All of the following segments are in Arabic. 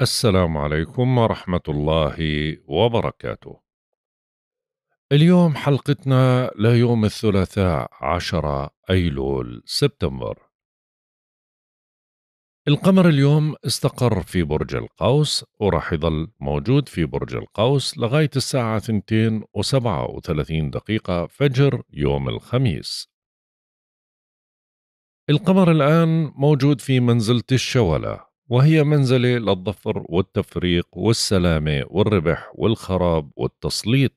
السلام عليكم ورحمة الله وبركاته. اليوم حلقتنا ليوم الثلاثاء 10 أيلول سبتمبر. القمر اليوم استقر في برج القوس وراح يظل موجود في برج القوس لغاية الساعة 2 و37 دقيقة فجر يوم الخميس. القمر الآن موجود في منزلة الشولة وهي منزلة للظفر والتفريق والسلامة والربح والخراب والتسليط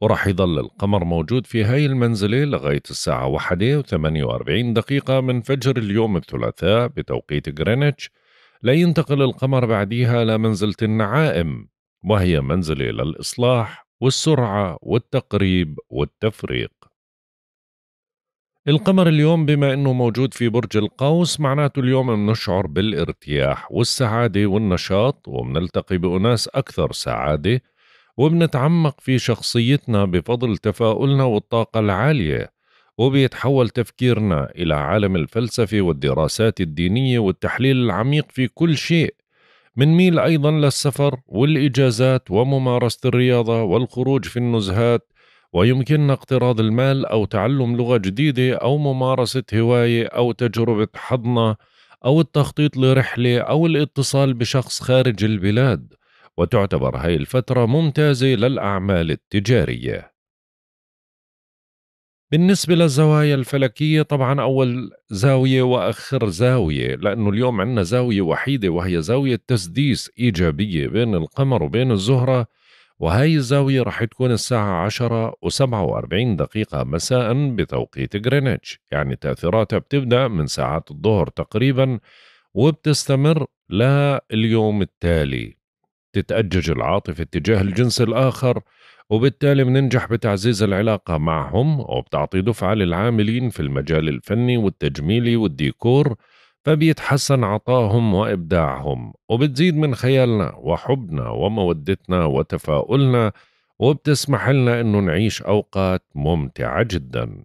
ورح يضل القمر موجود في هاي المنزلة لغاية الساعة واحدة وثمانية واربعين دقيقة من فجر اليوم الثلاثاء بتوقيت غرينتش لينتقل القمر بعديها لمنزلة النعائم وهي منزلة للإصلاح والسرعة والتقريب والتفريق القمر اليوم بما انه موجود في برج القوس معناته اليوم بنشعر بالارتياح والسعاده والنشاط وبنلتقي باناس اكثر سعاده وبنتعمق في شخصيتنا بفضل تفاؤلنا والطاقه العاليه وبيتحول تفكيرنا الى عالم الفلسفه والدراسات الدينيه والتحليل العميق في كل شيء منميل ايضا للسفر والاجازات وممارسه الرياضه والخروج في النزهات ويمكننا اقتراض المال أو تعلم لغة جديدة أو ممارسة هواية أو تجربة حضنة أو التخطيط لرحلة أو الاتصال بشخص خارج البلاد وتعتبر هاي الفترة ممتازة للأعمال التجارية بالنسبة للزوايا الفلكية طبعا أول زاوية وآخر زاوية لأنه اليوم عندنا زاوية وحيدة وهي زاوية تسديس إيجابية بين القمر وبين الزهرة وهاي الزاوية رح تكون الساعة 10 و47 دقيقة مساء بتوقيت غرينتش يعني تأثيراتها بتبدأ من ساعات الظهر تقريبا وبتستمر لليوم التالي تتأجج العاطفة اتجاه الجنس الآخر وبالتالي بننجح بتعزيز العلاقة معهم وبتعطي دفعة للعاملين في المجال الفني والتجميلي والديكور فبيتحسن عطاهم وإبداعهم وبتزيد من خيالنا وحبنا ومودتنا وتفاؤلنا وبتسمح لنا أنه نعيش أوقات ممتعة جدا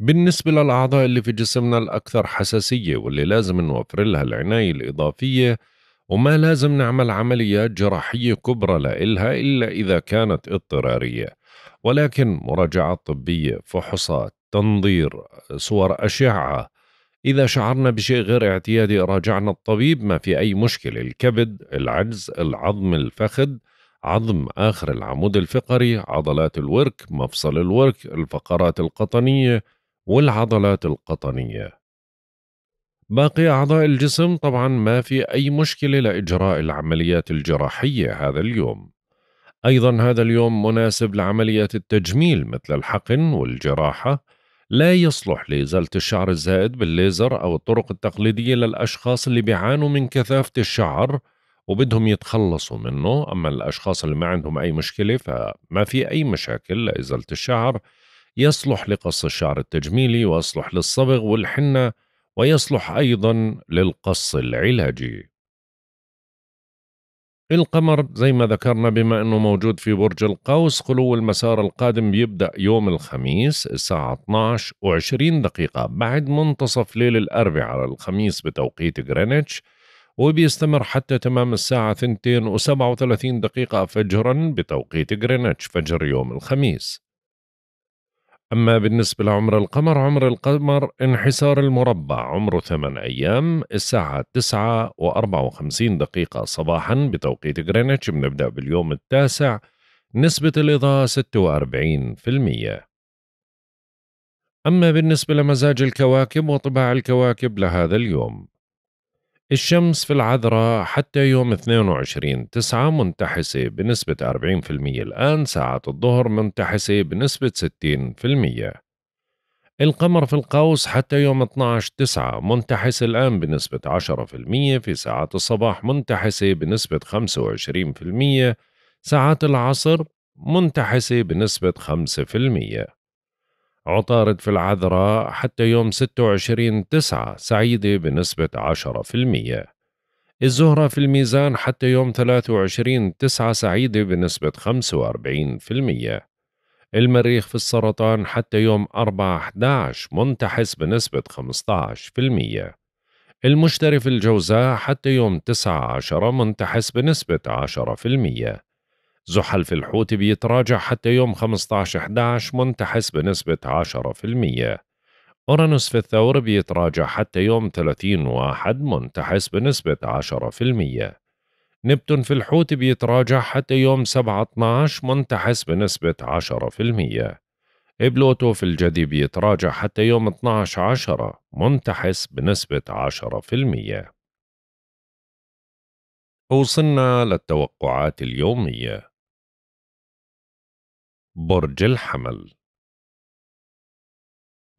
بالنسبة للأعضاء اللي في جسمنا الأكثر حساسية واللي لازم نوفر لها العناية الإضافية وما لازم نعمل عمليات جراحية كبرى لإلها إلا إذا كانت اضطرارية ولكن مراجعات طبية فحوصات تنظير صور أشعة إذا شعرنا بشيء غير اعتيادي راجعنا الطبيب ما في أي مشكلة الكبد العجز العظم الفخذ عظم آخر العمود الفقري عضلات الورك مفصل الورك الفقرات القطنية والعضلات القطنية باقي أعضاء الجسم طبعا ما في أي مشكلة لإجراء العمليات الجراحية هذا اليوم أيضا هذا اليوم مناسب لعمليات التجميل مثل الحقن والجراحة لا يصلح لإزالة الشعر الزائد بالليزر أو الطرق التقليدية للأشخاص اللي بيعانوا من كثافة الشعر وبدهم يتخلصوا منه أما الأشخاص اللي ما عندهم أي مشكلة فما في أي مشاكل لإزالة الشعر يصلح لقص الشعر التجميلي ويصلح للصبغ والحنة ويصلح أيضا للقص العلاجي القمر زي ما ذكرنا بما أنه موجود في برج القوس خلو المسار القادم بيبدأ يوم الخميس الساعة 12 و20 دقيقة بعد منتصف ليل الأربعاء على الخميس بتوقيت غرينتش وبيستمر حتى تمام الساعة 2 و37 دقيقة فجرا بتوقيت غرينتش فجر يوم الخميس أما بالنسبة لعمر القمر عمر القمر انحسار المربع عمره ثمان أيام الساعة تسعة وأربعة وخمسين دقيقة صباحا بتوقيت غرينتش بنبدأ باليوم التاسع نسبة الإضاءة 46% أما بالنسبة لمزاج الكواكب وطباع الكواكب لهذا اليوم الشمس في العذراء حتى يوم 22 تسعة منتحسة بنسبة 40% الآن ساعة الظهر منتحسة بنسبة 60% القمر في القوس حتى يوم 12 9 منتحس الآن بنسبة 10% في ساعات الصباح منتحسة بنسبة 25% ساعات العصر منتحسة بنسبة 5% عطارد في العذراء حتى يوم 26 تسعة سعيدة بنسبة 10% الزهرة في الميزان حتى يوم 23 تسعة سعيدة بنسبة 45% المريخ في السرطان حتى يوم 4 11 منتحس بنسبة 15% المشتري في الجوزاء حتى يوم 9 10 منتحس بنسبة 10% زحلف الحوت بيتراجع حتى يوم 15/11 منتحس بنسبة 10% أورانوس في الثور بيتراجع حتى يوم 30 واحد منتحس بنسبة 10% نبتون في الحوت بيتراجع حتى يوم 7/12 منتحس بنسبة 10% بلوتو في الجدي بيتراجع حتى يوم 12/10 منتحس بنسبة 10% وصلنا للتوقعات اليوميه برج الحمل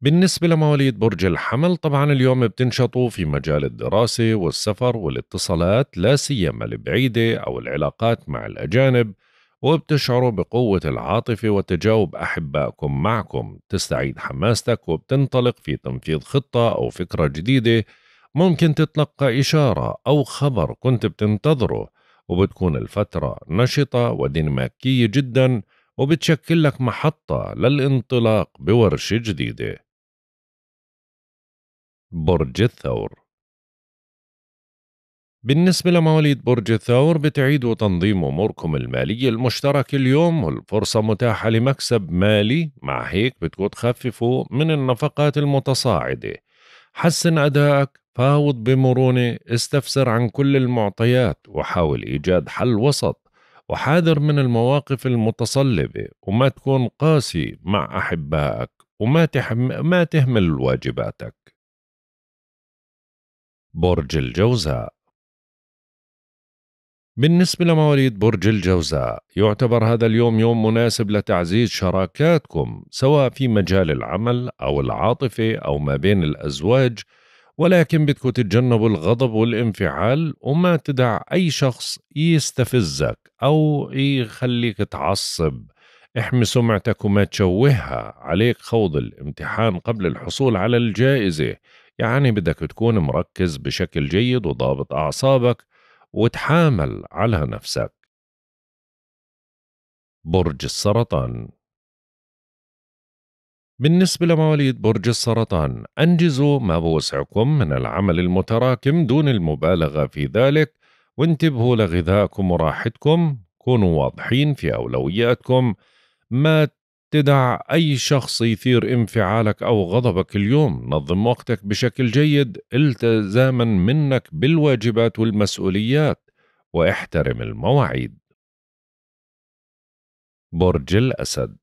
بالنسبة لمواليد برج الحمل طبعا اليوم بتنشطوا في مجال الدراسة والسفر والاتصالات لا سيما البعيدة أو العلاقات مع الأجانب وبتشعروا بقوة العاطفة وتجاوب أحبائكم معكم تستعيد حماستك وبتنطلق في تنفيذ خطة أو فكرة جديدة ممكن تتلقى إشارة أو خبر كنت بتنتظره وبتكون الفترة نشطة وديناميكية جداً وبتشكل لك محطة للانطلاق بورشة جديدة برج الثور بالنسبة لمواليد برج الثور بتعيدوا تنظيم أموركم المالية المشتركة اليوم والفرصة متاحة لمكسب مالي مع هيك بتكون تخففوا من النفقات المتصاعدة حسن أدائك فاوض بمرونة استفسر عن كل المعطيات وحاول إيجاد حل وسط وحاذر من المواقف المتصلبة وما تكون قاسي مع أحبائك وما تحم... ما تهمل واجباتك برج الجوزاء بالنسبة لمواليد برج الجوزاء يعتبر هذا اليوم يوم مناسب لتعزيز شراكاتكم سواء في مجال العمل أو العاطفة أو ما بين الأزواج ولكن بدكم تتجنبوا الغضب والانفعال وما تدع أي شخص يستفزك أو يخليك تعصب احمي سمعتك وما تشوهها عليك خوض الامتحان قبل الحصول على الجائزة يعني بدك تكون مركز بشكل جيد وضابط أعصابك وتحامل على نفسك برج السرطان بالنسبة لمواليد برج السرطان أنجزوا ما بوسعكم من العمل المتراكم دون المبالغة في ذلك وانتبهوا لغذائكم وراحتكم كونوا واضحين في أولوياتكم ما تدع أي شخص يثير انفعالك أو غضبك اليوم نظم وقتك بشكل جيد التزاما منك بالواجبات والمسؤوليات واحترم المواعيد برج الأسد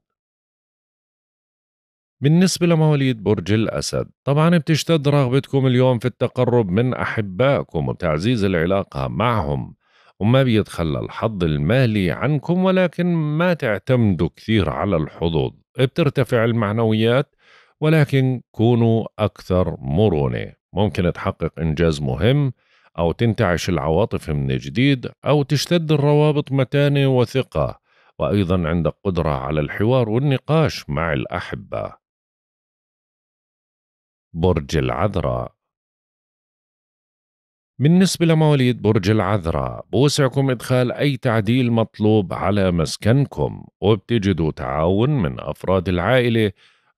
بالنسبة لمواليد برج الأسد طبعا بتشتد رغبتكم اليوم في التقرب من أحبائكم وتعزيز العلاقة معهم وما بيتخلى الحظ المالي عنكم ولكن ما تعتمدوا كثير على الحظوظ بترتفع المعنويات ولكن كونوا أكثر مرونة ممكن تحقق إنجاز مهم أو تنتعش العواطف من جديد أو تشتد الروابط متانة وثقة وأيضا عندك قدرة على الحوار والنقاش مع الأحبة برج العذراء بالنسبة لمواليد برج العذراء بوسعكم إدخال أي تعديل مطلوب على مسكنكم وبتجدوا تعاون من أفراد العائلة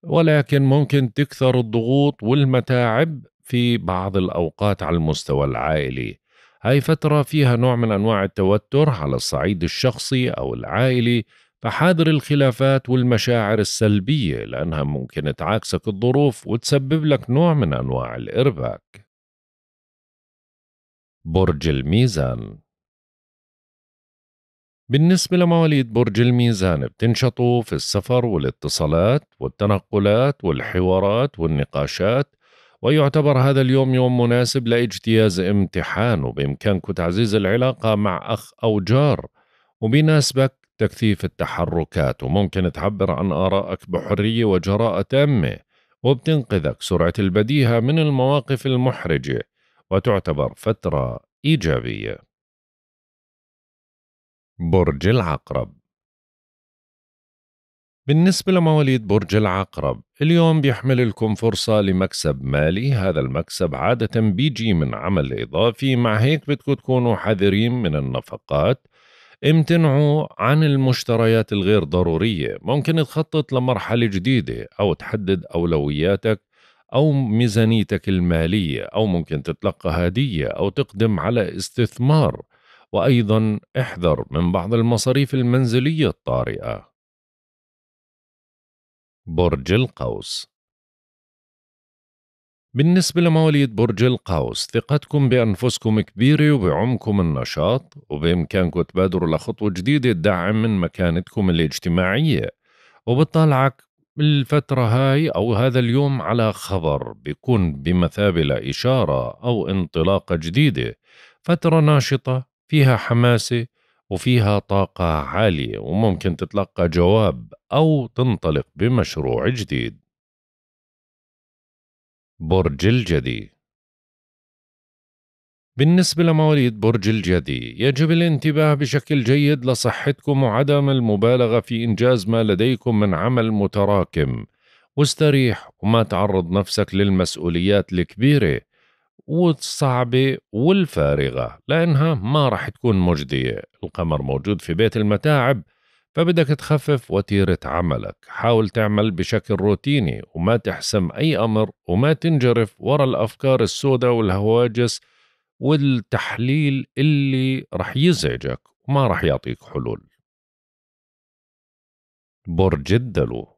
ولكن ممكن تكثر الضغوط والمتاعب في بعض الأوقات على المستوى العائلي هاي فترة فيها نوع من أنواع التوتر على الصعيد الشخصي أو العائلي فحاذر الخلافات والمشاعر السلبية لأنها ممكن تعاكسك الظروف وتسبب لك نوع من أنواع الإرباك برج الميزان بالنسبة لمواليد برج الميزان بتنشطوا في السفر والاتصالات والتنقلات والحوارات والنقاشات ويعتبر هذا اليوم يوم مناسب لاجتياز امتحان وبإمكانكم تعزيز العلاقة مع أخ أو جار وبيناسبك تكثيف التحركات وممكن تعبر عن آرائك بحرية وجراءة تامة وبتنقذك سرعة البديهة من المواقف المحرجة وتعتبر فترة إيجابية برج العقرب بالنسبة لمواليد برج العقرب اليوم بيحمل لكم فرصة لمكسب مالي هذا المكسب عادة بيجي من عمل إضافي مع هيك بدكم تكونوا حذرين من النفقات امتنعوا عن المشتريات الغير ضرورية ممكن تخطط لمرحلة جديدة أو تحدد أولوياتك أو ميزانيتك المالية أو ممكن تتلقى هدية أو تقدم على استثمار وأيضا احذر من بعض المصاريف المنزلية الطارئة برج القوس بالنسبة لمواليد برج القوس ثقتكم بأنفسكم كبيرة وبعمكم النشاط وبإمكانكم تبادروا لخطوة جديدة تدعم من مكانتكم الاجتماعية وبطلعك الفترة هاي أو هذا اليوم على خبر بيكون بمثابة لإشارة أو انطلاقة جديدة فترة ناشطة فيها حماسة وفيها طاقة عالية وممكن تتلقى جواب أو تنطلق بمشروع جديد برج الجدي بالنسبة لمواليد برج الجدي يجب الانتباه بشكل جيد لصحتكم وعدم المبالغة في إنجاز ما لديكم من عمل متراكم واستريح وما تعرض نفسك للمسؤوليات الكبيرة والصعبة والفارغة لأنها ما رح تكون مجدية القمر موجود في بيت المتاعب فبدك تخفف وتيرة عملك حاول تعمل بشكل روتيني وما تحسم أي أمر وما تنجرف ورا الأفكار السوداء والهواجس والتحليل اللي رح يزعجك وما رح يعطيك حلول برج الدلو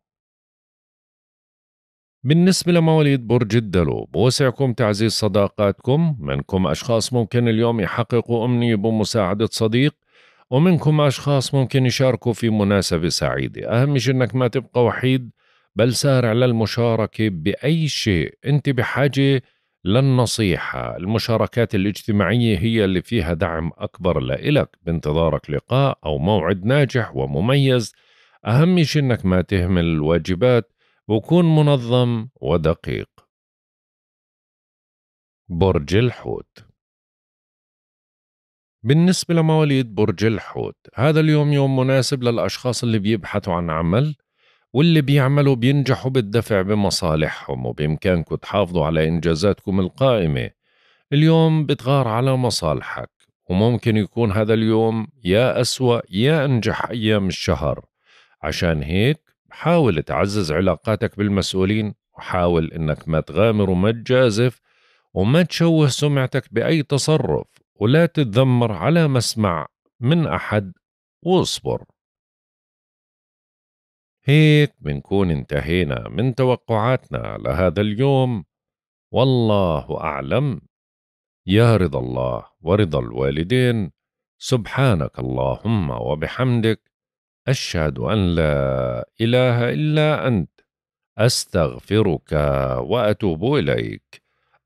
بالنسبة لمواليد برج الدلو بوسعكم تعزيز صداقاتكم منكم أشخاص ممكن اليوم يحققوا أمنية بمساعدة صديق ومنكم أشخاص ممكن يشاركوا في مناسبة سعيدة أهم شيء أنك ما تبقى وحيد بل سارع للمشاركة بأي شيء أنت بحاجة للنصيحة المشاركات الاجتماعية هي اللي فيها دعم أكبر لإلك بانتظارك لقاء أو موعد ناجح ومميز أهم شيء أنك ما تهمل الواجبات وكون منظم ودقيق برج الحوت بالنسبة لمواليد برج الحوت هذا اليوم يوم مناسب للأشخاص اللي بيبحثوا عن عمل واللي بيعملوا بينجحوا بالدفع بمصالحهم وبإمكانكم تحافظوا على إنجازاتكم القائمة اليوم بتغار على مصالحك وممكن يكون هذا اليوم يا أسوأ يا أنجح أيام الشهر عشان هيك حاول تعزز علاقاتك بالمسؤولين وحاول إنك ما تغامر وما تجازف وما تشوه سمعتك بأي تصرف ولا تتذمر على مسمع من أحد واصبر هيك بنكون انتهينا من توقعاتنا لهذا اليوم والله أعلم يا رضا الله ورضا الوالدين سبحانك اللهم وبحمدك أشهد أن لا إله إلا أنت أستغفرك وأتوب إليك